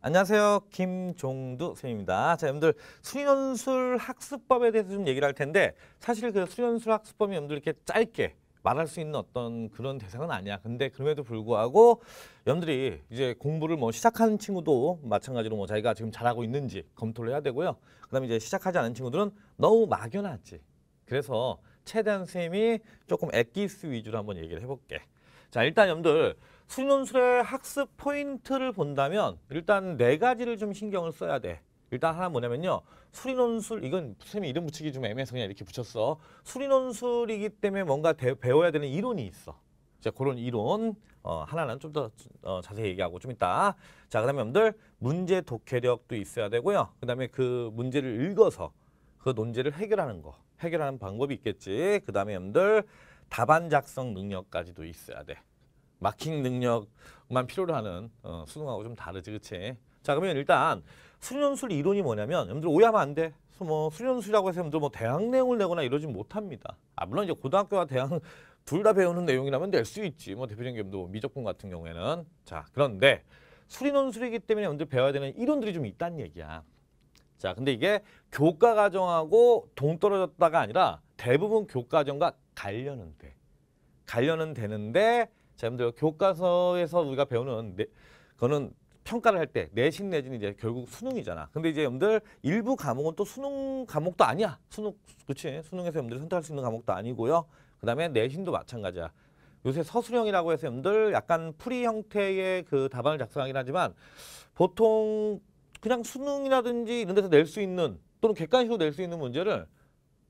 안녕하세요. 김종두 선생입니다. 자, 여러분들 수련술 학습법에 대해서 좀 얘기를 할 텐데 사실 그 수련술 학습법이 여러분들 이렇게 짧게 말할 수 있는 어떤 그런 대상은 아니야. 근데 그럼에도 불구하고 여러분들이 이제 공부를 뭐 시작하는 친구도 마찬가지로 뭐 자기가 지금 잘하고 있는지 검토를 해야 되고요. 그다음에 이제 시작하지 않은 친구들은 너무 막연하지. 그래서 최대한 선생님이 조금 액기스 위주로 한번 얘기를 해볼게. 자, 일단 여러분들 수능술의 학습 포인트를 본다면 일단 네 가지를 좀 신경을 써야 돼. 일단 하나 뭐냐면요. 수리논술 이건 선생님이 이름 붙이기 좀 애매해서 그냥 이렇게 붙였어. 수리논술이기 때문에 뭔가 대, 배워야 되는 이론이 있어. 자, 그런 이론 어, 하나는 좀더 어, 자세히 얘기하고 좀 이따. 자, 그다음에 여러분들 문제 독해력도 있어야 되고요. 그다음에 그 문제를 읽어서 그 논제를 해결하는 거, 해결하는 방법이 있겠지. 그다음에 여러분들 답안 작성 능력까지도 있어야 돼. 마킹 능력만 필요로 하는 어, 수능하고 좀 다르지 그치? 자 그러면 일단 수련술 이론이 뭐냐면 여러분들 오해하면 안 돼. 뭐 수련술이라고 해서 여러분들 뭐 대학 내용을 내거나 이러진 못합니다. 아 물론 이제 고등학교와 대학 둘 다 배우는 내용이라면 낼 수 있지. 뭐 대표적인 게 뭐 미적분 같은 경우에는 자 그런데 수리논술이기 때문에 여러분들 배워야 되는 이론들이 좀 있다는 얘기야. 자 근데 이게 교과 과정하고 동떨어졌다가 아니라 대부분 교과 과정과 관련은 돼. 관련은 되는데 자, 여러분들 교과서에서 우리가 배우는 네, 거는 평가를 할 때 내신 내지는 이제 결국 수능이잖아. 근데 이제 여러분들 일부 과목은 또 수능 과목도 아니야. 수능 그렇지? 수능에서 여러분들이 선택할 수 있는 과목도 아니고요. 그다음에 내신도 마찬가지야. 요새 서술형이라고 해서 여러분들 약간 풀이 형태의 그 답안을 작성하긴 하지만 보통 그냥 수능이라든지 이런 데서 낼 수 있는 또는 객관식으로 낼 수 있는 문제를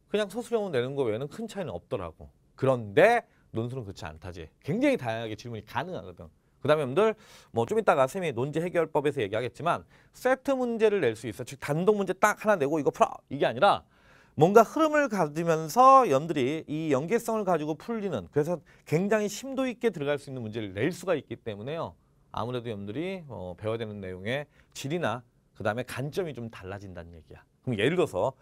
그냥 서술형으로 내는 거 외에는 큰 차이는 없더라고. 그런데 논술은 그렇지 않다지. 굉장히 다양하게 질문이 가능하거든. 그 다음에 여러분들 뭐좀 이따가 쌤이 논제 해결법에서 얘기하겠지만 세트 문제를 낼 수 있어. 즉 단독 문제 딱 하나 내고 이거 풀어. 이게 아니라 뭔가 흐름을 가지면서 염들이 이 연계성을 가지고 풀리는 그래서 굉장히 심도 있게 들어갈 수 있는 문제를 낼 수가 있기 때문에요. 아무래도 여러분들이 어, 배워야 되는 내용의 질이나 그 다음에 관점이 좀 달라진다는 얘기야. 그럼 예를 들어서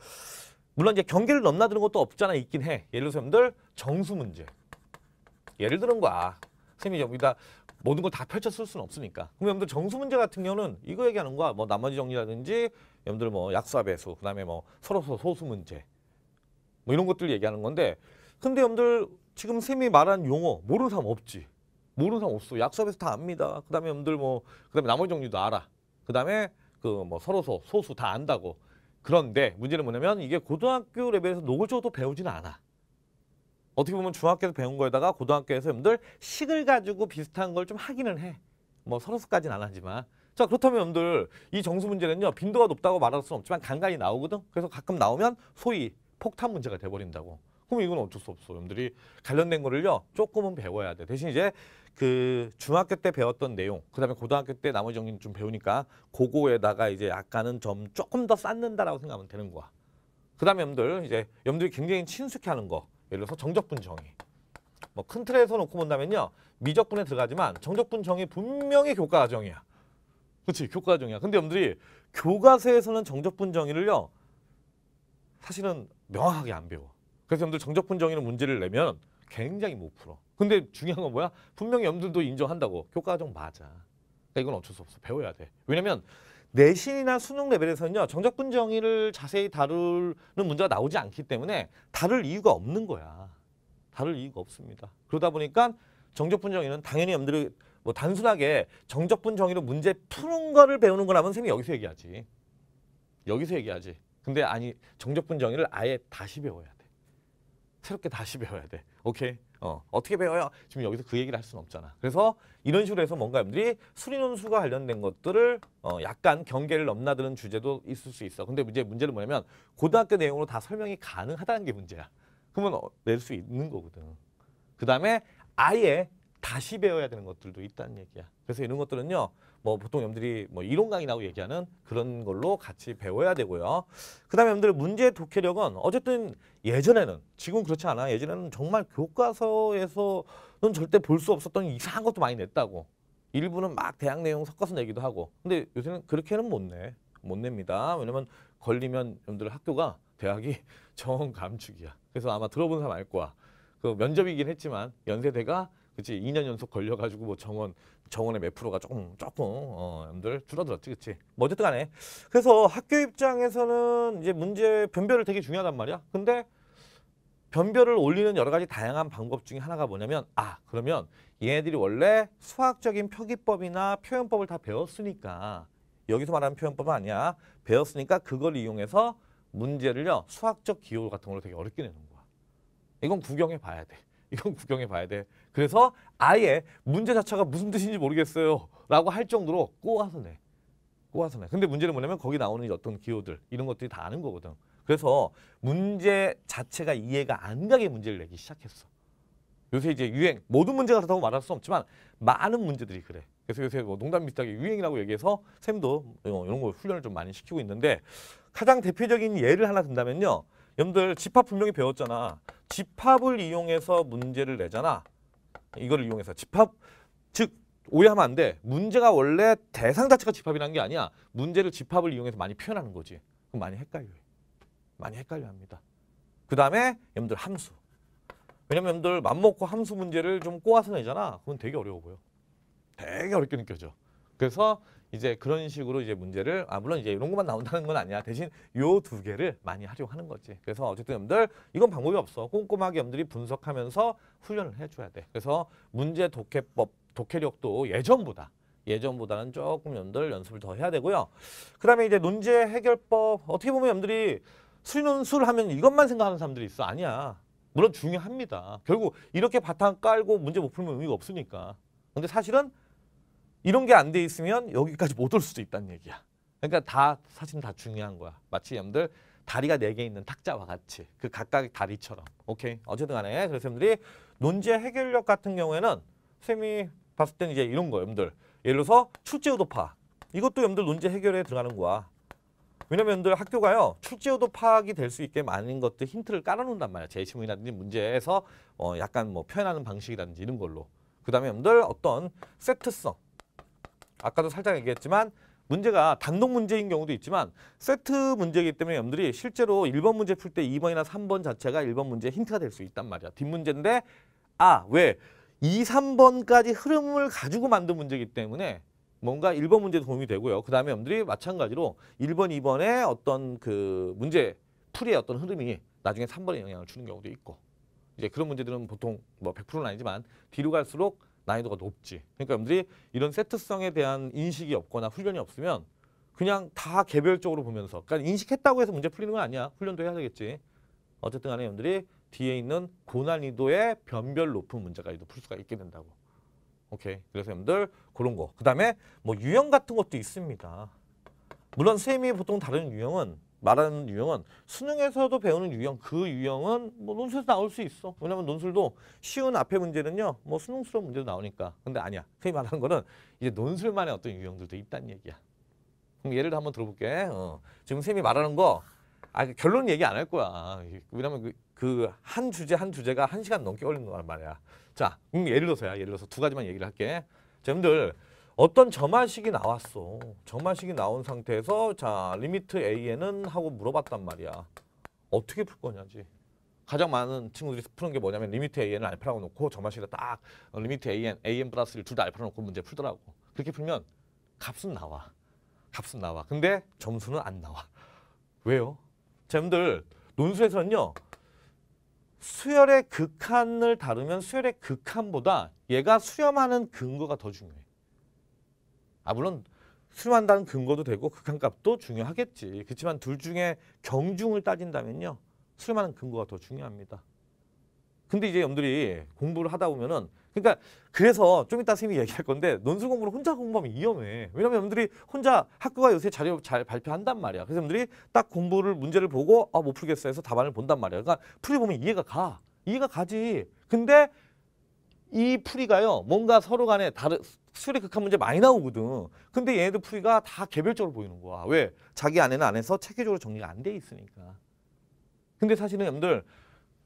물론 이제 경계를 넘나드는 것도 없잖아 있긴 해. 예를 들어서 여러분들 정수 문제. 예를 들은 거야. 쌤이 여기다 그러니까 모든 걸 다 펼쳐 쓸 수는 없으니까. 그럼 여러분들 정수 문제 같은 경우는 이거 얘기하는 거야. 뭐 나머지 정리라든지 여러분들 뭐 약수와 배수, 그다음에 뭐 서로서 소수 문제. 뭐 이런 것들 얘기하는 건데 근데 여러분들 지금 쌤이 말한 용어 모르는 사람 없지. 모르는 사람 없어. 약수와 배수 다 압니다. 그다음에 여러분들 뭐 그다음에 나머지 정리도 알아. 그다음에 그 뭐 서로서 소수 다 안다고. 그런데 문제는 뭐냐면 이게 고등학교 레벨에서 노골적으로 배우지는 않아. 어떻게 보면 중학교에서 배운 거에다가 고등학교에서 여러분들 식을 가지고 비슷한 걸 좀 하기는 해. 뭐서로수까지는안 하지만. 자 그렇다면 여러분들 이 정수 문제는요. 빈도가 높다고 말할 수는 없지만 간간히 나오거든. 그래서 가끔 나오면 소위 폭탄 문제가 돼버린다고. 그럼 이건 어쩔 수 없어. 여러분들이 관련된 거를요. 조금은 배워야 돼. 대신 이제 그 중학교 때 배웠던 내용, 그다음에 고등학교 때 나머지 정리는 좀 배우니까 그거에다가 이제 약간은 좀 조금 더 쌓는다라고 생각하면 되는 거야. 그다음에 여러분들 이제 여러분들이 굉장히 친숙해 하는 거. 예를 들어서 정적분 정의. 뭐 큰 틀에서 놓고 본다면요. 미적분에 들어가지만 정적분 정의 분명히 교과 과정이야. 그렇지 교과 과정이야. 근데 여러분들이 교과서에서는 정적분 정의를요. 사실은 명확하게 안 배워. 그래서 여러분들 정적분 정의는 문제를 내면 굉장히 못 풀어. 근데 중요한 건 뭐야? 분명히 여러분들도 인정한다고. 교과 과정 맞아. 그러니까 이건 어쩔 수 없어. 배워야 돼. 왜냐면 내신이나 수능 레벨에서는요 정적 분정의를 자세히 다루는 문제가 나오지 않기 때문에 다룰 이유가 없는 거야 다룰 이유가 없습니다 그러다 보니까 정적 분정의는 당연히 여러분들이 뭐 단순하게 정적 분정의로 문제 푸는 거를 배우는 거라면 선생님이 여기서 얘기하지 여기서 얘기하지 근데 아니 정적 분정의를 아예 다시 배워야 돼 새롭게 다시 배워야 돼 오케이 어, 어떻게 배워요? 지금 여기서 그 얘기를 할 수는 없잖아. 그래서 이런 식으로 해서 뭔가 여러분들이 수리논술과 관련된 것들을 어, 약간 경계를 넘나드는 주제도 있을 수 있어. 근데 문제, 문제는 뭐냐면 고등학교 내용으로 다 설명이 가능하다는 게 문제야. 그러면 어, 낼수 있는 거거든. 그 다음에 아예 다시 배워야 되는 것들도 있다는 얘기야. 그래서 이런 것들은요. 뭐 보통 여러분들이뭐 이론 강의라고 얘기하는 그런 걸로 같이 배워야 되고요. 그다음에 여러분들 문제 독해력은 어쨌든 예전에는 지금 그렇지 않아. 예전에는 정말 교과서에서는 절대 볼 수 없었던 이상한 것도 많이 냈다고. 일부는 막 대학 내용 섞어서 내기도 하고. 근데 요새는 그렇게는 못 내. 못 냅니다. 왜냐면 걸리면 여러분들 학교가 대학이 정 감축이야. 그래서 아마 들어본 사람 알 거야. 그 면접이긴 했지만 연세대가 그치 2년 연속 걸려가지고 뭐 정원 정원의 몇 프로가 조금 조금 어 여러분들 줄어들었지 그치 뭐 어쨌든 간에 그래서 학교 입장에서는 이제 문제 변별을 되게 중요하단 말이야 근데 변별을 올리는 여러 가지 다양한 방법 중에 하나가 뭐냐면 아 그러면 얘네들이 원래 수학적인 표기법이나 표현법을 다 배웠으니까 여기서 말하는 표현법은 아니야 배웠으니까 그걸 이용해서 문제를요 수학적 기호 같은 걸로 되게 어렵게 내는 거야 이건 구경해 봐야 돼 이건 구경해 봐야 돼. 그래서 아예 문제 자체가 무슨 뜻인지 모르겠어요. 라고 할 정도로 꼬아서 내. 꼬아서 내. 근데 문제는 뭐냐면 거기 나오는 어떤 기호들 이런 것들이 다 아는 거거든. 그래서 문제 자체가 이해가 안 가게 문제를 내기 시작했어. 요새 이제 유행, 모든 문제가 그렇다고 말할 수 없지만 많은 문제들이 그래. 그래서 요새 뭐 농담 비슷하게 유행이라고 얘기해서 쌤도 어, 이런 걸 훈련을 좀 많이 시키고 있는데 가장 대표적인 예를 하나 든다면요. 여러분들 집합 분명히 배웠잖아. 집합을 이용해서 문제를 내잖아. 이거를 이용해서 집합 즉 오해하면 안 돼. 문제가 원래 대상 자체가 집합이라는 게 아니야. 문제를 집합을 이용해서 많이 표현하는 거지. 그럼 많이 헷갈려요. 많이 헷갈려 합니다. 그 다음에 여러분들 함수. 왜냐면 여러분들 맘먹고 함수 문제를 좀 꼬아서 내잖아. 그건 되게 어려워 보여. 되게 어렵게 느껴져. 그래서 이제 그런 식으로 이제 문제를 아 물론 이제 이런 것만 나온다는 건 아니야. 대신 요 두 개를 많이 하려고 하는 거지. 그래서 어쨌든 여러분들 이건 방법이 없어. 꼼꼼하게 여러분들이 분석하면서 훈련을 해줘야 돼. 그래서 문제 독해법 독해력도 예전보다 예전보다는 조금 여러분들 연습을 더 해야 되고요. 그다음에 이제 논제 해결법 어떻게 보면 여러분들이 수리논술 하면 이것만 생각하는 사람들이 있어. 아니야. 물론 중요합니다. 결국 이렇게 바탕 깔고 문제 못 풀면 의미가 없으니까. 근데 사실은 이런 게 안 돼 있으면 여기까지 못 올 수도 있다는 얘기야. 그러니까 다사진다 중요한 거야. 마치 여러분들 다리가 네 개 있는 탁자와 같이 그 각각의 다리처럼. 오케이. 어쨌든 간에 그래서 여러분들이 논제 해결력 같은 경우에는 쌤이 봤을 때는 이제 이런 거예요. 여러분들. 예를 들어서 출제우도파. 이것도 여러분들 논제 해결에 들어가는 거야. 왜냐면 여러분들 학교가요. 출제우도 파악이 될 수 있게 많은 것들 힌트를 깔아놓는단 말이야. 제시문이라든지 문제에서 어 약간 뭐 표현하는 방식이라든지 이런 걸로. 그 다음에 여러분들 어떤 세트성. 아까도 살짝 얘기했지만 문제가 단독 문제인 경우도 있지만 세트 문제이기 때문에 여러분들이 실제로 1번 문제 풀 때 2번이나 3번 자체가 1번 문제의 힌트가 될 수 있단 말이야. 뒷문제인데 아, 왜? 2, 3번까지 흐름을 가지고 만든 문제이기 때문에 뭔가 1번 문제 도움이 되고요. 그 다음에 여러분들이 마찬가지로 1번, 2번의 어떤 그 문제 풀이의 어떤 흐름이 나중에 3번에 영향을 주는 경우도 있고 이제 그런 문제들은 보통 뭐 100%는 아니지만 뒤로 갈수록 난이도가 높지. 그러니까 여러분들이 이런 세트성에 대한 인식이 없거나 훈련이 없으면 그냥 다 개별적으로 보면서 그러니까 인식했다고 해서 문제 풀리는 건 아니야. 훈련도 해야 되겠지. 어쨌든 간에 여러분들이 뒤에 있는 고난이도의 변별 높은 문제까지도 풀 수가 있게 된다고. 오케이. 그래서 여러분들 그런 거. 그다음에 뭐 유형 같은 것도 있습니다. 물론 선생이 보통 다른 유형은 말하는 유형은 수능에서도 배우는 유형 그 유형은 뭐 논술에서 나올 수 있어 왜냐면 논술도 쉬운 앞에 문제는요 뭐 수능스러운 문제도 나오니까 근데 아니야 선생님 말하는 거는 이제 논술만의 어떤 유형들도 있다는 얘기야 그럼 예를 한번 들어볼게 어. 지금 선생님이 말하는 거 아, 그 결론 얘기 안 할 거야 왜냐면 그한 그, 그 주제 한 주제가 한 시간 넘게 걸린 거란 말이야 자 그럼 음, 예를 들어서야 예를 들어서 두 가지만 얘기를 할게 여러분들 어떤 점화식이 나왔어. 점화식이 나온 상태에서 자 리미트 A에는 하고 물어봤단 말이야. 어떻게 풀 거냐지. 가장 많은 친구들이 푸는 게 뭐냐면 리미트 A에는 알파라고 놓고 점화식에 딱 리미트 AN, AN 플러스 1둘 다 알파로 놓고 문제 풀더라고. 그렇게 풀면 값은 나와. 값은 나와. 근데 점수는 안 나와. 왜요? 잼들 논술에서는요. 수열의 극한을 다루면 수열의 극한보다 얘가 수렴하는 근거가 더 중요해. 아 물론 수렴한다는 근거도 되고 극한값도 그 중요하겠지. 그렇지만 둘 중에 경중을 따진다면요. 수렴하는 근거가 더 중요합니다. 근데 이제 염들이 공부를 하다 보면은 그러니까 그래서 좀 이따 선생님이 얘기할 건데 논술 공부를 혼자 공부하면 위험해. 왜냐면 염들이 혼자 학교가 요새 자료 잘 발표한단 말이야. 그래서 염들이 딱 공부를 문제를 보고 아 못 풀겠어 해서 답안을 본단 말이야. 그러니까 풀이보면 이해가 가. 이해가 가지. 근데 이 풀이가요. 뭔가 서로 간에 다른 수리 극한 문제 많이 나오거든. 근데 얘네들 풀이가 다 개별적으로 보이는 거야. 왜? 자기 안에는 안에서 체계적으로 정리가 안 돼 있으니까. 근데 사실은 여러분들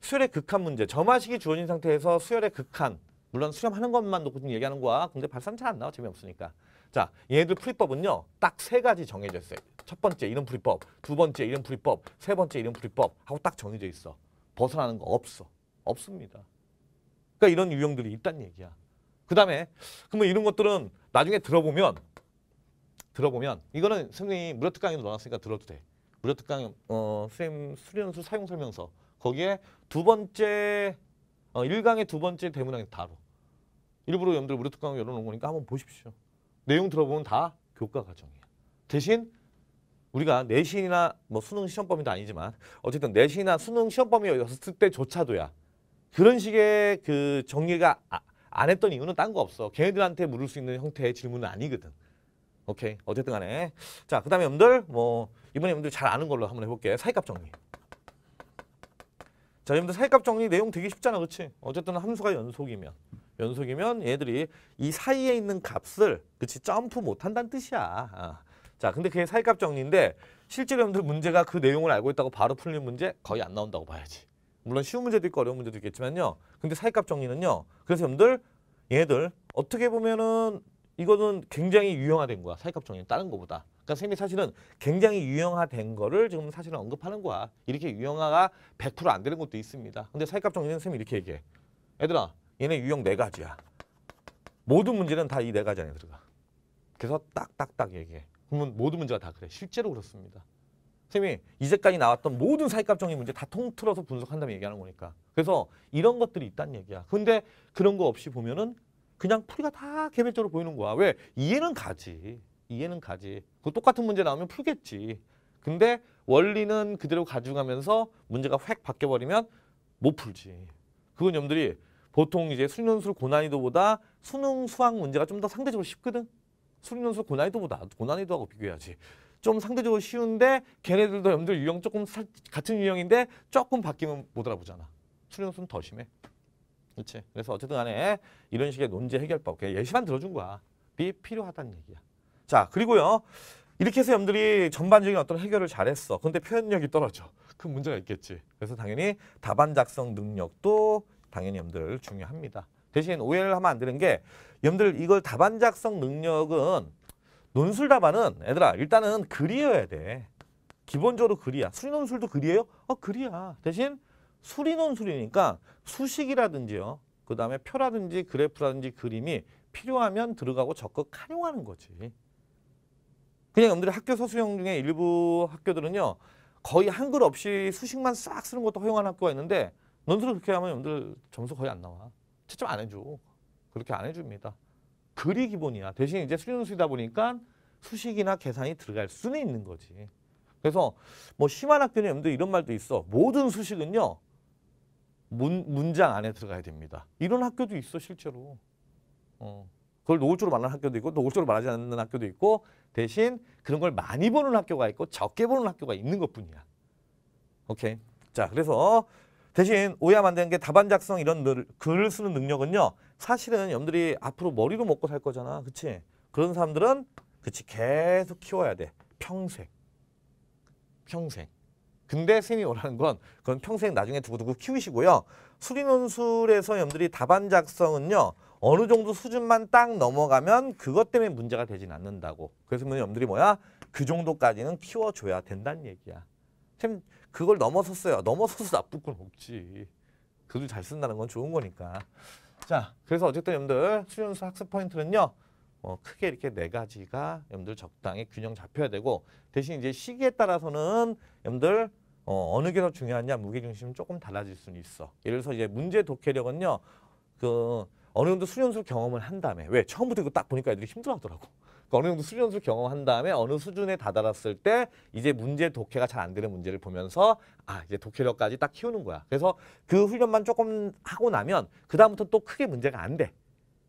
수열의 극한 문제, 점화식이 주어진 상태에서 수열의 극한, 물론 수렴하는 것만 놓고 지금 얘기하는 거야. 근데 발산 잘 안 나와. 재미없으니까. 자, 얘네들 풀이법은요. 딱 세 가지 정해져 있어요. 첫 번째 이런 풀이법, 두 번째 이런 풀이법, 세 번째 이런 풀이법 하고 딱 정해져 있어. 벗어나는 거 없어. 없습니다. 그러니까 이런 유형들이 있다는 얘기야. 그 다음에 그러면 이런 것들은 나중에 들어보면 들어보면 이거는 선생님이 무료특 강에도 넣어놨으니까 들어도 돼. 무료특 강의 어, 선생님 수련수 사용 설명서 거기에 두 번째 어, 1강의 두 번째 대문항에 다뤄. 일부러 여러분들 무료특 강의 열어놓은 거니까 한번 보십시오. 내용 들어보면 다 교과 과정이에요 대신 우리가 내신이나 뭐 수능 시험 범위도 아니지만 어쨌든 내신이나 수능 시험 범위였을 때조차도야. 그런 식의 그 정리가 아, 안 했던 이유는 딴 거 없어. 걔네들한테 물을 수 있는 형태의 질문은 아니거든. 오케이. 어쨌든 간에. 자, 그 다음에 여러분들, 뭐, 이번에 여러분들 잘 아는 걸로 한번 해볼게. 사이값 정리. 자, 여러분들 사이값 정리 내용 되게 쉽잖아. 그치 어쨌든 함수가 연속이면. 연속이면 얘들이 이 사이에 있는 값을, 그치? 점프 못 한다는 뜻이야. 아. 자, 근데 그게 사이값 정리인데, 실제로 여러분들 문제가 그 내용을 알고 있다고 바로 풀린 문제 거의 안 나온다고 봐야지. 물론 쉬운 문제도 있고 어려운 문제도 있겠지만요. 근데 사회값 정리는요. 그래서 여러분들 얘네들 어떻게 보면은 이거는 굉장히 유형화된 거야. 사회값 정리는 다른 거보다. 그러니까 선생님이 사실은 굉장히 유형화된 거를 지금 사실은 언급하는 거야. 이렇게 유형화가 100%안 되는 것도 있습니다. 근데 사회값 정리는 선생님이 이렇게 얘기해. 얘들아 얘네 유형 네 가지야. 모든 문제는 다 이 네 가지 안에 들어가. 그래서 딱딱딱 얘기해. 그러면 모든 문제가 다 그래. 실제로 그렇습니다. 선생님이 이제까지 나왔던 모든 사익값정의 문제 다 통틀어서 분석한다면 얘기하는 거니까. 그래서 이런 것들이 있다는 얘기야. 근데 그런 거 없이 보면은 그냥 풀이가 다 개별적으로 보이는 거야. 왜? 이해는 가지. 이해는 가지. 그 똑같은 문제 나오면 풀겠지. 근데 원리는 그대로 가져가면서 문제가 획 바뀌어버리면 못 풀지. 그건 염들이 보통 이제 수능술 고난이도보다 수능 수학 문제가 좀 더 상대적으로 쉽거든. 수능술 고난이도보다 고난이도하고 비교해야지. 좀 상대적으로 쉬운데 걔네들도 염들 유형 조금 살, 같은 유형인데 조금 바뀌면 못 알아보잖아. 출연수는 더 심해. 그렇지. 그래서 어쨌든 간에 이런 식의 논제 해결법, 그냥 예시만 들어준 거야. 비 필요하다는 얘기야. 자, 그리고요. 이렇게 해서 염들이 전반적인 어떤 해결을 잘했어. 근데 표현력이 떨어져. 큰 그 문제가 있겠지. 그래서 당연히 답안 작성 능력도 당연히 염들 중요합니다. 대신 오해를 하면 안 되는 게 염들 이걸 답안 작성 능력은 논술 답안은 얘들아 일단은 글이어야 돼. 기본적으로 글이야. 수리논술도 글이에요? 어 글이야. 대신 수리논술이니까 수식이라든지요. 그 다음에 표라든지 그래프라든지 그림이 필요하면 들어가고 적극 활용하는 거지. 그냥 여러분들이 학교 서술형 중에 일부 학교들은요. 거의 한글 없이 수식만 싹 쓰는 것도 허용하는 학교가 있는데 논술을 그렇게 하면 여러분들 점수 거의 안 나와. 채점 안 해줘. 그렇게 안 해줍니다. 글이 기본이야. 대신 이제 수능수이다 보니까 수식이나 계산이 들어갈 수는 있는 거지. 그래서 뭐 심한 학교는 없는데 이런 말도 있어. 모든 수식은요. 문, 문장 안에 들어가야 됩니다. 이런 학교도 있어 실제로. 어. 그걸 노골적으로 말하는 학교도 있고 노골적으로 말하지 않는 학교도 있고 대신 그런 걸 많이 보는 학교가 있고 적게 보는 학교가 있는 것뿐이야. 오케이. 자 그래서 대신 오해하면 안 되는 게 답안 작성 이런 글을 쓰는 능력은요. 사실은 염들이 앞으로 머리로 먹고 살 거잖아. 그치? 그런 사람들은 그치 계속 키워야 돼. 평생. 평생. 근데 스님이 원하는 건 그건 평생 나중에 두고두고 키우시고요. 수리논술에서 염들이 답안 작성은요. 어느 정도 수준만 딱 넘어가면 그것 때문에 문제가 되진 않는다고. 그래서 염들이 뭐야? 그 정도까지는 키워줘야 된다는 얘기야. 참 그걸 넘어섰어요. 넘어서서 나쁠 건 없지. 그래잘 쓴다는 건 좋은 거니까. 자, 그래서 어쨌든 여러분들 수련수 학습 포인트는요. 뭐 크게 이렇게 네 가지가 여러분들 적당히 균형 잡혀야 되고 대신 이제 시기에 따라서는 여러분들 어, 어느 게 더 중요하냐 무게중심은 조금 달라질 수는 있어. 예를 들어서 이제 문제 독해력은요. 그 어느 정도 수련수 경험을 한 다음에 왜 처음부터 이거 딱 보니까 애들이 힘들어하더라고. 그 어느 정도 수준을 경험한 다음에 어느 수준에 다다랐을 때 이제 문제 독해가 잘 안 되는 문제를 보면서 아 이제 독해력까지 딱 키우는 거야. 그래서 그 훈련만 조금 하고 나면 그 다음부터 또 크게 문제가 안 돼.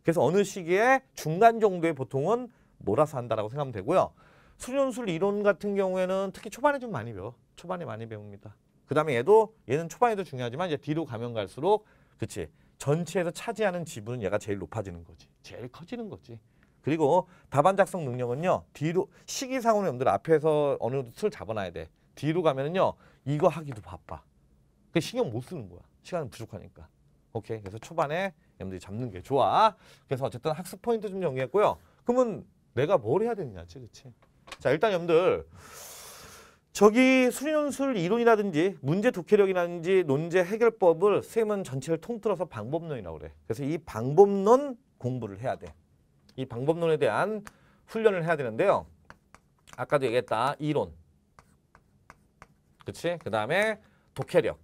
그래서 어느 시기에 중간 정도에 보통은 몰아서 한다라고 생각하면 되고요. 수련술 이론 같은 경우에는 특히 초반에 좀 많이 배워. 초반에 많이 배웁니다. 그 다음에 얘도 얘는 초반에도 중요하지만 이제 뒤로 가면 갈수록 그치 전체에서 차지하는 지분은 얘가 제일 높아지는 거지. 제일 커지는 거지. 그리고 답안 작성 능력은요. 뒤로 시기상으로 여러분들 앞에서 어느 정도 틀 잡아놔야 돼. 뒤로 가면은요. 이거 하기도 바빠. 그 신경 못 쓰는 거야. 시간은 부족하니까. 오케이. 그래서 초반에 여러분들이 잡는 게 좋아. 그래서 어쨌든 학습 포인트 좀 정리했고요. 그러면 내가 뭘 해야 되느냐지, 그치? 자, 일단 여러분들 저기 수리논술 이론이라든지 문제 독해력이라든지 논제 해결법을 쌤은 전체를 통틀어서 방법론이라고 그래. 그래서 이 방법론 공부를 해야 돼. 이 방법론에 대한 훈련을 해야 되는데요. 아까도 얘기했다. 이론. 그치? 그 다음에 독해력.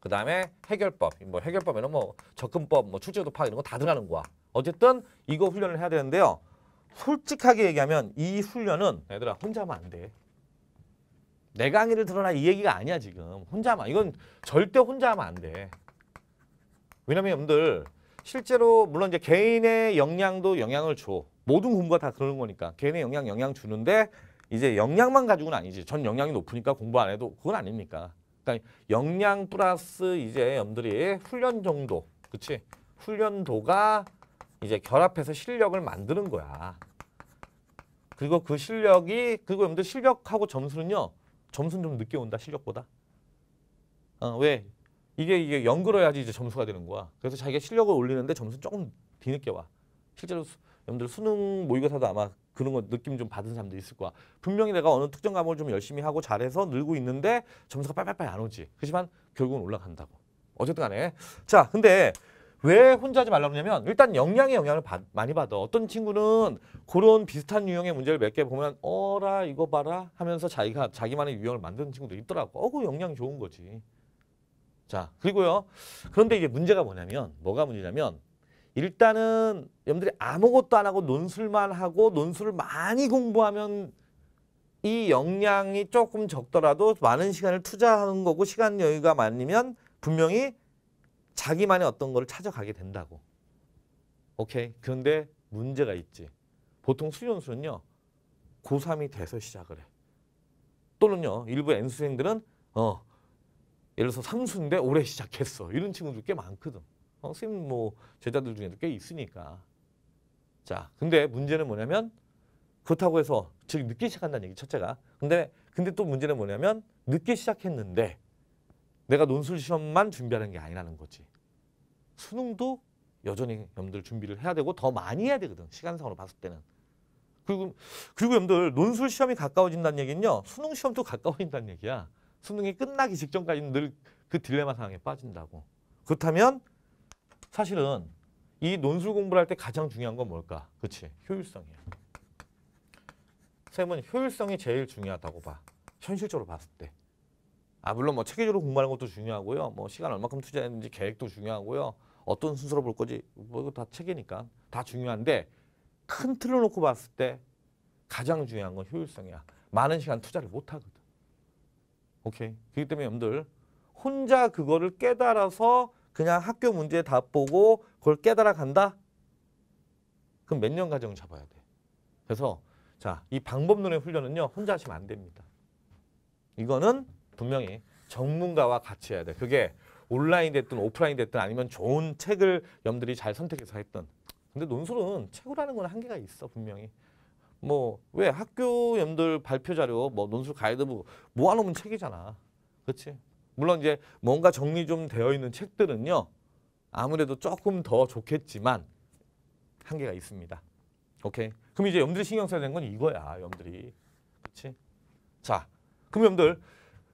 그 다음에 해결법. 뭐 해결법에는 뭐 접근법, 뭐 출제도 파악 이런 거 다 들어가는 거야. 어쨌든 이거 훈련을 해야 되는데요. 솔직하게 얘기하면 이 훈련은 얘들아 혼자 하면 안 돼. 내 강의를 들어라 이 얘기가 아니야 지금. 혼자 하면 이건 절대 혼자 하면 안 돼. 왜냐면 여러분들 실제로 물론 이제 개인의 역량도 영향을 줘. 모든 공부가 다 그러는 거니까 개인의 영향 영향 주는데 이제 영향만 가지고는 아니지. 전 영향이 높으니까 공부 안 해도 그건 아닙니까. 그러니까 영양 플러스 이제 염들이 훈련 정도, 그렇지? 훈련도가 이제 결합해서 실력을 만드는 거야. 그리고 그 실력이 그리고 염들 실력하고 점수는요. 점수는 좀 늦게 온다 실력보다. 어, 왜? 이게 이게 연그러야지 이제 점수가 되는 거야. 그래서 자기가 실력을 올리는데 점수 조금 뒤늦게 와. 실제로 수, 여러분들 수능 모의고사도 아마 그런 거 느낌 좀 받은 사람도 있을 거야. 분명히 내가 어느 특정 과목을 좀 열심히 하고 잘해서 늘고 있는데 점수가 빨빨빨 안 오지. 그렇지만 결국은 올라간다고. 어쨌든 간에. 자, 근데 왜 혼자 하지 말라고 하냐면 일단 영양의 영향을 받, 많이 받아. 어떤 친구는 그런 비슷한 유형의 문제를 몇 개 보면 어라 이거 봐라 하면서 자기가 자기만의 유형을 만드는 친구도 있더라고. 어그 영향 좋은 거지. 자, 그리고요. 그런데 이제 문제가 뭐냐면 뭐가 문제냐면 일단은 여러분들이 아무것도 안 하고 논술만 하고 논술을 많이 공부하면 이 역량이 조금 적더라도 많은 시간을 투자하는 거고 시간 여유가 많으면 분명히 자기만의 어떤 거를 찾아가게 된다고. 오케이. 그런데 문제가 있지. 보통 수련수는요. 고3이 돼서 시작을 해. 또는요. 일부 N수생들은 어 예를 들어서 상수인데 올해 시작했어. 이런 친구들 꽤 많거든. 어, 선생님 뭐 제자들 중에도 꽤 있으니까. 자, 근데 문제는 뭐냐면 그렇다고 해서 즉 늦게 시작한다는 얘기 첫째가. 근데 근데 또 문제는 뭐냐면 늦게 시작했는데 내가 논술 시험만 준비하는 게 아니라는 거지. 수능도 여전히 염들 준비를 해야 되고 더 많이 해야 되거든. 시간상으로 봤을 때는. 그리고 그리고 염들 논술 시험이 가까워진다는 얘기는요. 수능 시험도 가까워진다는 얘기야. 수능이 끝나기 직전까지는 늘 그 딜레마 상황에 빠진다고. 그렇다면 사실은 이 논술 공부를 할 때 가장 중요한 건 뭘까? 그치? 효율성이에요 쌤은 효율성이 제일 중요하다고 봐. 현실적으로 봤을 때. 아 물론 뭐 체계적으로 공부하는 것도 중요하고요. 뭐 시간 얼마큼 투자했는지 계획도 중요하고요. 어떤 순서로 볼 거지 뭐 이거 다 체계니까 다 중요한데 큰 틀로 놓고 봤을 때 가장 중요한 건 효율성이야. 많은 시간 투자를 못 하거든. 오케이. 그렇기 때문에 여러분들 혼자 그거를 깨달아서 그냥 학교 문제 다 보고 그걸 깨달아 간다? 그럼 몇 년 과정 잡아야 돼. 그래서 자, 이 방법론의 훈련은요. 혼자 하시면 안 됩니다. 이거는 분명히 전문가와 같이 해야 돼. 그게 온라인 됐든 오프라인 됐든 아니면 좋은 책을 염들이 잘 선택해서 했든 근데 논술은 책으로 하는 건 한계가 있어 분명히 뭐왜 학교 염들 발표 자료 뭐 논술 가이드북 모아놓은 책이잖아. 그렇지? 물론 이제 뭔가 정리 좀 되어 있는 책들은요. 아무래도 조금 더 좋겠지만 한계가 있습니다. 오케이. 그럼 이제 염들이 신경 써야 되는 건 이거야. 염들이. 그렇지? 자, 그럼 염들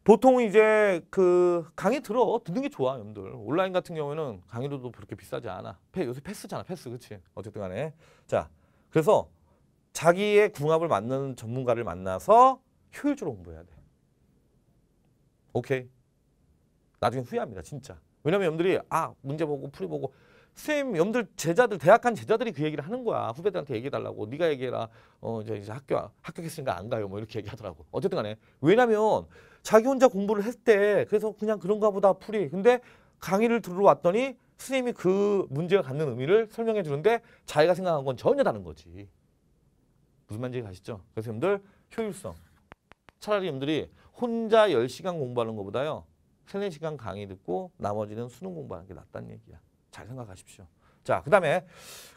보통 이제 그 강의 들어 듣는 게 좋아 염들 온라인 같은 경우에는 강의료도 그렇게 비싸지 않아 요새 패스잖아 패스 그치 어쨌든 간에 자 그래서 자기의 궁합을 맞는 전문가를 만나서 효율적으로 공부해야 돼. 오케이. 나중에 후회합니다. 진짜. 왜냐면 염들이 아 문제 보고 풀이 보고 선생님 염들 제자들 대학 간 제자들이 그 얘기를 하는 거야. 후배들한테 얘기해달라고. 네가 얘기해라. 어 이제, 이제 학교 합격했으니까 안 가요. 뭐 이렇게 얘기하더라고. 어쨌든 간에 왜냐면 자기 혼자 공부를 했을 때 그래서 그냥 그런가 보다 풀이. 근데 강의를 들어 왔더니 선생님이그 문제가 갖는 의미를 설명해 주는데 자기가 생각한 건 전혀 다른 거지. 무슨 말인지 가시죠? 그래서 여러분들 효율성. 차라리 여러분들이 혼자 10시간 공부하는 것보다요. 3, 4시간 강의 듣고 나머지는 수능 공부하는 게 낫다는 얘기야. 잘 생각하십시오. 자, 그 다음에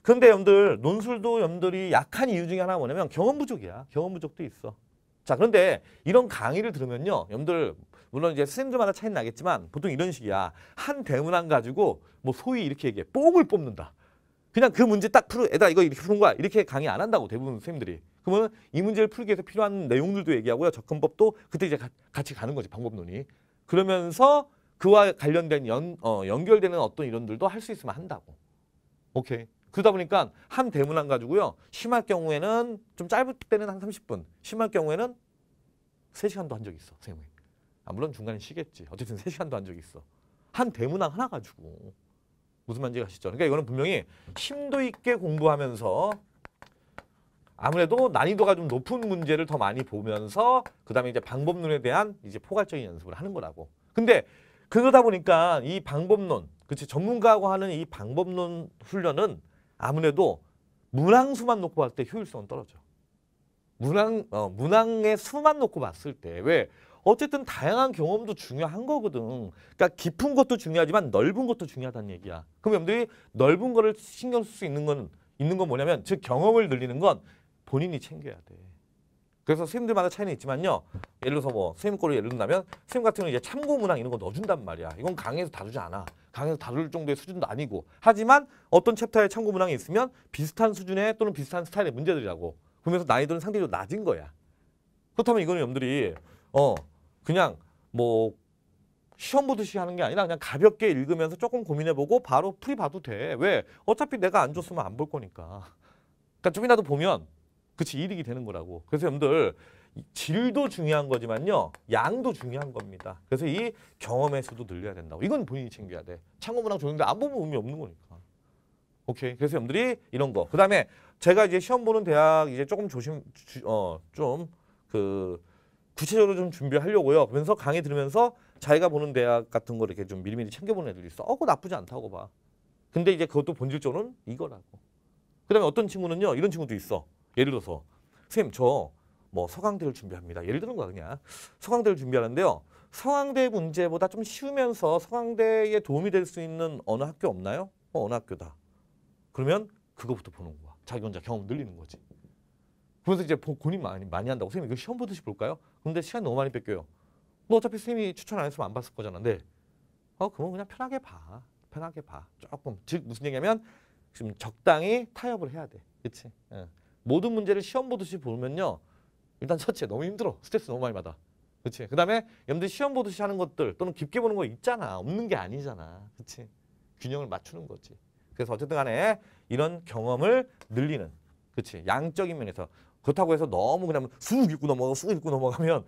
근데 여러분들 논술도 여러분들이 약한 이유 중에 하나가 뭐냐면 경험 부족이야. 경험 부족도 있어. 자, 그런데 이런 강의를 들으면요. 여러분들 물론 이제 선생님들마다 차이는 나겠지만 보통 이런 식이야. 한 대문안 가지고 뭐 소위 이렇게 얘기해. 뽕을 뽑는다. 그냥 그 문제 딱 풀어 애들아 이거 이렇게 푸는 거야 이렇게 강의 안 한다고 대부분 선생님들이 그러면 이 문제를 풀기 위해서 필요한 내용들도 얘기하고요 접근법도 그때 이제 가, 같이 가는 거지 방법론이 그러면서 그와 관련된 연, 어, 연결되는 어떤 이론들도 할 수 있으면 한다고 오케이 그러다 보니까 한 대문안 가지고요 심할 경우에는 좀 짧을 때는 한 30분 심할 경우에는 3시간도 한 적이 있어 선생님 아, 물론 중간에 쉬겠지 어쨌든 3시간도 한 적이 있어 한 대문항 하나 가지고 무슨 말인지 아시죠? 그러니까 이거는 분명히 심도 있게 공부하면서 아무래도 난이도가 좀 높은 문제를 더 많이 보면서 그다음에 이제 방법론에 대한 이제 포괄적인 연습을 하는 거라고. 근데 그러다 보니까 이 방법론, 그치 전문가하고 하는 이 방법론 훈련은 아무래도 문항수만 놓고 봤을 때 효율성은 떨어져. 문항 어, 문항의 수만 놓고 봤을 때왜 어쨌든 다양한 경험도 중요한 거거든. 그러니까 깊은 것도 중요하지만 넓은 것도 중요하다는 얘기야. 그럼 여러분들이 넓은 거를 신경 쓸 수 있는 건 있는 건 뭐냐면 즉 경험을 늘리는 건 본인이 챙겨야 돼. 그래서 선생님들마다 차이는 있지만요. 예를 들어서 뭐 선생님 거를 예를 든다면 선생님 같은 경우는 이제 참고 문항 이런 거 넣어준단 말이야. 이건 강의에서 다루지 않아. 강의에서 다룰 정도의 수준도 아니고 하지만 어떤 챕터에 참고 문항이 있으면 비슷한 수준의 또는 비슷한 스타일의 문제들이라고 그러면서 난이도는 상대적으로 낮은 거야. 그렇다면 이거는 여러분들이 어 그냥 뭐 시험 보듯이 하는 게 아니라 그냥 가볍게 읽으면서 조금 고민해보고 바로 풀이 봐도 돼. 왜? 어차피 내가 안 줬으면 안 볼 거니까. 그러니까 좀이라도 보면 그치 이득이 되는 거라고. 그래서 여러분들 질도 중요한 거지만요. 양도 중요한 겁니다. 그래서 이 경험의 수도 늘려야 된다고. 이건 본인이 챙겨야 돼. 창고문항 줬는데 안 보면 의미 없는 거니까. 오케이. 그래서 여러분들이 이런 거. 그다음에 제가 이제 시험 보는 대학 이제 조금 조심 어좀그 구체적으로 좀 준비하려고요. 그래서 강의 들으면서 자기가 보는 대학 같은 거 이렇게 좀 미리미리 챙겨보는 애들이 있어. 어, 그거 나쁘지 않다고 봐. 근데 이제 그것도 본질적으로는 이거라고. 그 다음에 어떤 친구는요. 이런 친구도 있어. 예를 들어서 선생님 저 뭐 서강대를 준비합니다. 예를 드는 거야 그냥. 서강대를 준비하는데요. 서강대 문제보다 좀 쉬우면서 서강대에 도움이 될 수 있는 어느 학교 없나요? 어, 어느 학교다. 그러면 그거부터 보는 거야. 자기 혼자 경험 늘리는 거지. 그래서 이제 본인 많이, 많이 한다고. 선생님 이거 시험 보듯이 볼까요? 근데 시간 너무 많이 뺏겨요. 뭐 어차피 선생님이 추천 안 했으면 안 봤을 거잖아. 네. 어, 그러 그냥 편하게 봐. 편하게 봐. 조금. 즉 무슨 얘기냐면 지금 적당히 타협을 해야 돼. 그치? 예. 모든 문제를 시험 보듯이 보면요. 일단 첫째 너무 힘들어. 스트레스 너무 많이 받아. 그치? 그 다음에 여러분들 시험 보듯이 하는 것들 또는 깊게 보는 거 있잖아. 없는 게 아니잖아. 그치? 균형을 맞추는 거지. 그래서 어쨌든 간에 이런 경험을 늘리는 그치? 양적인 면에서 그렇다고 해서 너무 그냥 쑥 입고 넘어가고 쑥 입고 넘어가면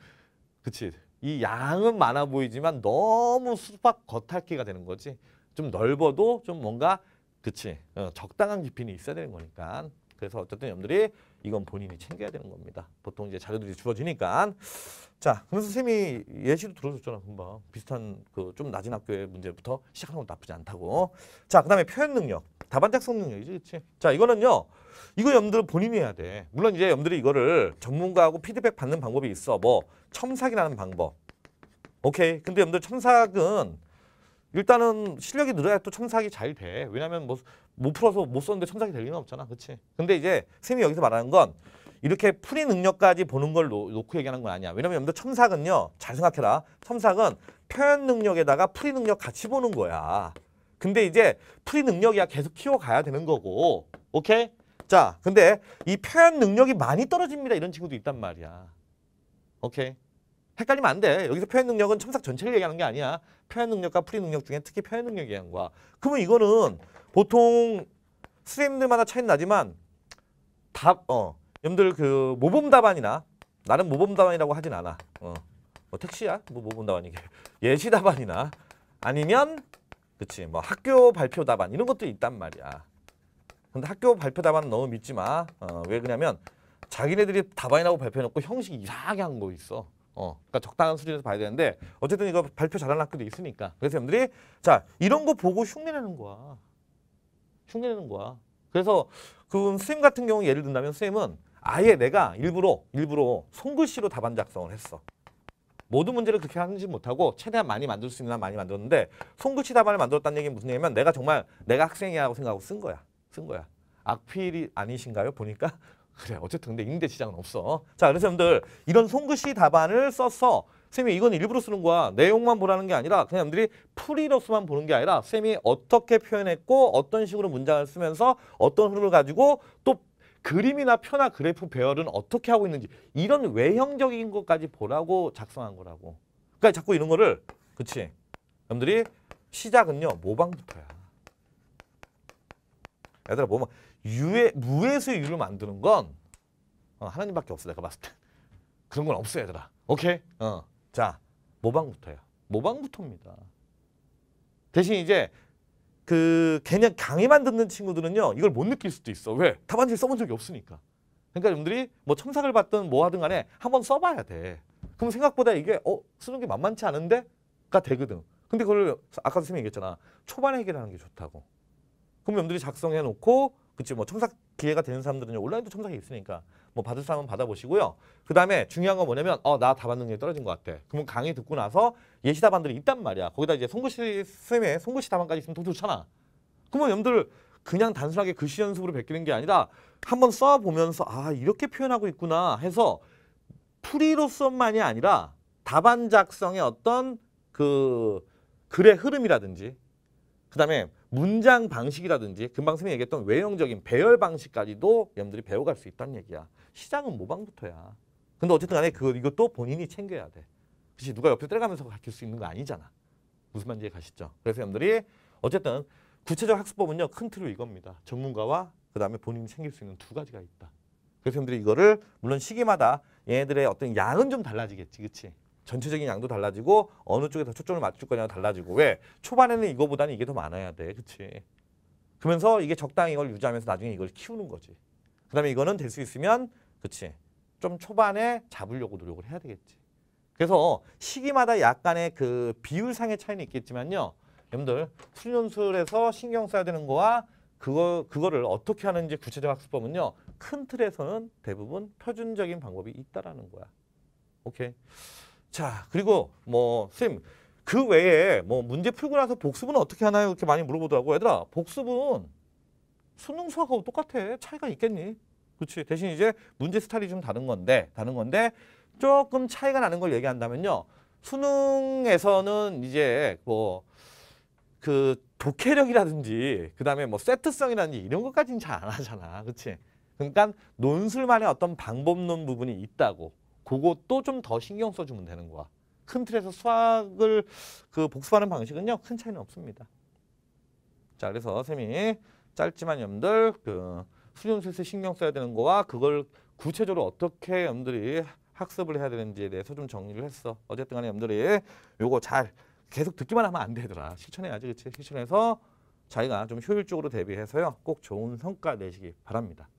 그치 이 양은 많아 보이지만 너무 수박 겉핥기가 되는 거지 좀 넓어도 좀 뭔가 그치 어, 적당한 깊이는 있어야 되는 거니까 그래서 어쨌든 여러분들이 이건 본인이 챙겨야 되는 겁니다. 보통 이제 자료들이 주어지니까. 자, 그러면 선생님이 예시로 들어줬잖아, 금방. 비슷한 그 좀 낮은 학교의 문제부터 시작하는 건 나쁘지 않다고. 자, 그 다음에 표현 능력. 답안 작성 능력이지, 그치? 자, 이거는요. 이거 염들 본인이 해야 돼. 물론 이제 염들이 이거를 전문가하고 피드백 받는 방법이 있어. 뭐, 첨삭이라는 방법. 오케이. 근데 염들 첨삭은 일단은 실력이 늘어야 또 첨삭이 잘 돼. 왜냐면 뭐못 풀어서 못 썼는데 첨삭이될 리는 없잖아. 그렇지? 근데 이제 쌤이 여기서 말하는 건 이렇게 풀이 능력까지 보는 걸 놓, 놓고 얘기하는 건 아니야. 왜냐면 여러분들 첨삭은요. 잘 생각해라. 첨삭은 표현 능력에다가 풀이 능력 같이 보는 거야. 근데 이제 풀이 능력이야 계속 키워가야 되는 거고. 오케이? 자, 근데 이 표현 능력이 많이 떨어집니다. 이런 친구도 있단 말이야. 오케이? 헷갈리면 안 돼. 여기서 표현 능력은 첨삭 전체를 얘기하는 게 아니야. 표현 능력과 풀이 능력 중에 특히 표현 능력 얘기한 거야. 그러면 이거는 보통 선생님들마다 차이는 나지만 답, 어, 여러분들 그 모범 답안이나 나는 모범 답안이라고 하진 않아. 어, 뭐 택시야? 뭐 모범 답안이게. 예시 답안이나 아니면 그치 뭐 학교 발표 답안 이런 것도 있단 말이야. 근데 학교 발표 답안은 너무 믿지 마. 어, 왜 그러냐면 자기네들이 답안이라고 발표해놓고 형식 이 이상하게 한 거 있어. 어, 그러니까 적당한 수준에서 봐야 되는데 어쨌든 이거 발표 잘하는 학교도 있으니까 그래서 여러분들이 자 이런 거 보고 흉내내는 거야 흉내내는 거야 그래서 그 선생님 같은 경우 예를 든다면 선생님은 아예 내가 일부러 일부러 손글씨로 답안 작성을 했어 모든 문제를 그렇게 하는지 못하고 최대한 많이 만들 수 있는 한 많이 만들었는데 손글씨 답안을 만들었다는 얘기는 무슨 얘기냐면 내가 정말 내가 학생이라고 생각하고 쓴 거야 쓴 거야 악필이 아니신가요 보니까 그래 어쨌든 근데 임대 지장은 없어. 자 그래서 여러분들 이런 송글씨 답안을 써서 쌤이 이건 일부러 쓰는 거야. 내용만 보라는 게 아니라 그냥 여러분들이 풀이로서만 보는 게 아니라 쌤이 어떻게 표현했고 어떤 식으로 문장을 쓰면서 어떤 흐름을 가지고 또 그림이나 표나 그래프 배열은 어떻게 하고 있는지 이런 외형적인 것까지 보라고 작성한 거라고. 그러니까 자꾸 이런 거를 그치? 여러분들이 시작은요 모방부터야. 얘들아 모방 유에 무에서 유를 만드는 건 어, 하나님밖에 없어 내가 봤을 때 그런 건 없어 얘들아 오케이 어. 자모방부터요 모방부터입니다 대신 이제 그 그냥 강의만 듣는 친구들은요 이걸 못 느낄 수도 있어 왜 답안지를 써본 적이 없으니까 그러니까 여러분들이 뭐 첨삭을 받든 뭐 하든 간에 한번 써봐야 돼 그럼 생각보다 이게 어 쓰는 게 만만치 않은데가 되거든 근데 그걸 아까 선생님이 얘기했잖아 초반에 해결하는 게 좋다고 그럼 여러분들이 작성해 놓고 그치 뭐 청탁 기회가 되는 사람들은 온라인도 청탁이 있으니까 뭐 받을 사람은 받아보시고요. 그 다음에 중요한 건 뭐냐면 어 나 답안 능력이 떨어진 것 같아. 그러면 강의 듣고 나서 예시 답안들이 있단 말이야. 거기다 이제 송글씨 쌤의 송글씨 답안까지 있으면 더 좋잖아. 그러면 염들 그냥 단순하게 글씨 연습으로 베끼는 게 아니라 한번 써보면서 아 이렇게 표현하고 있구나 해서 풀이로서만이 아니라 답안 작성의 어떤 그 글의 흐름이라든지 그 다음에 문장 방식이라든지 금방 선생님 얘기했던 외형적인 배열 방식까지도 여러분들이 배워갈 수 있다는 얘기야. 시장은 모방부터야. 근데 어쨌든 간에 그 이것도 본인이 챙겨야 돼. 그치 누가 옆에 들어가면서 가르칠 수 있는 거 아니잖아. 무슨 말인지 가시죠. 그래서 여러분들이 어쨌든 구체적 학습법은요. 큰 틀로 이겁니다. 전문가와 그 다음에 본인이 챙길 수 있는 두 가지가 있다. 그래서 여러분들이 이거를 물론 시기마다 얘네들의 어떤 양은 좀 달라지겠지. 그치? 전체적인 양도 달라지고 어느 쪽에 더 초점을 맞출 거냐가 달라지고 왜 초반에는 이거보다는 이게 더 많아야 돼 그치 그러면서 이게 적당히 이걸 유지하면서 나중에 이걸 키우는 거지 그 다음에 이거는 될 수 있으면 그치 좀 초반에 잡으려고 노력을 해야 되겠지 그래서 시기마다 약간의 그 비율상의 차이는 있겠지만요 여러분들 훈련술에서 신경 써야 되는 거와 그거, 그거를 어떻게 하는지 구체적 학습법은요 큰 틀에서는 대부분 표준적인 방법이 있다라는 거야 오케이 자, 그리고 뭐 선생님 그 외에 뭐 문제 풀고 나서 복습은 어떻게 하나요? 이렇게 많이 물어보더라고. 얘들아, 복습은 수능 수학하고 똑같아. 차이가 있겠니? 그렇지. 대신 이제 문제 스타일이 좀 다른 건데, 다른 건데 조금 차이가 나는 걸 얘기한다면요. 수능에서는 이제 뭐 그 독해력이라든지 그다음에 뭐 세트성이라든지 이런 것까지는 잘 안 하잖아. 그렇지? 그러니까 논술만의 어떤 방법론 부분이 있다고. 그것도 좀 더 신경 써주면 되는 거야. 큰 틀에서 수학을 그 복습하는 방식은요 큰 차이는 없습니다. 자 그래서 쌤이 짧지만 염들 그 수준술에 신경 써야 되는 거와 그걸 구체적으로 어떻게 염들이 학습을 해야 되는지에 대해서 좀 정리를 했어. 어쨌든 간에 염들이 요거 잘 계속 듣기만 하면 안 되더라. 실천해야지 그치? 실천해서 자기가 좀 효율적으로 대비해서요 꼭 좋은 성과 내시기 바랍니다.